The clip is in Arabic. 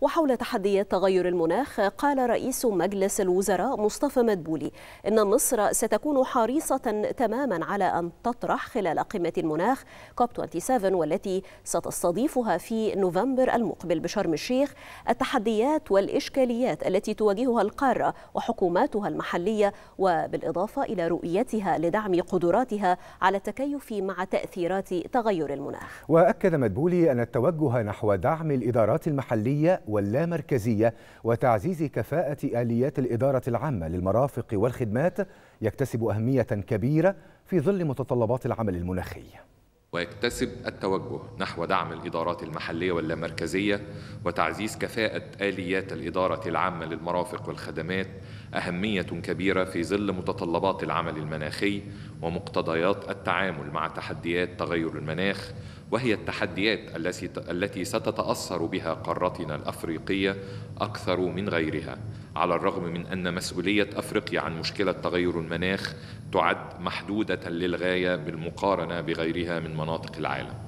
وحول تحديات تغير المناخ قال رئيس مجلس الوزراء مصطفى مدبولي إن مصر ستكون حريصة تماما على أن تطرح خلال قمة المناخ كوب 27 والتي ستستضيفها في نوفمبر المقبل بشرم الشيخ التحديات والإشكاليات التي تواجهها القارة وحكوماتها المحلية وبالإضافة إلى رؤيتها لدعم قدراتها على التكيف مع تأثيرات تغير المناخ وأكد مدبولي أن التوجه نحو دعم الإدارات المحلية واللامركزية وتعزيز كفاءة آليات الإدارة العامة للمرافق والخدمات يكتسب أهمية كبيرة في ظل متطلبات العمل المناخي ويكتسب التوجه نحو دعم الإدارات المحلية واللامركزية وتعزيز كفاءة آليات الإدارة العامة للمرافق والخدمات أهمية كبيرة في ظل متطلبات العمل المناخي ومقتضيات التعامل مع تحديات تغير المناخ وهي التحديات التي ستتأثر بها قارتنا الأفريقية أكثر من غيرها على الرغم من أن مسؤولية أفريقيا عن مشكلة تغير المناخ تعد محدودة للغاية بالمقارنة بغيرها من مناطق العالم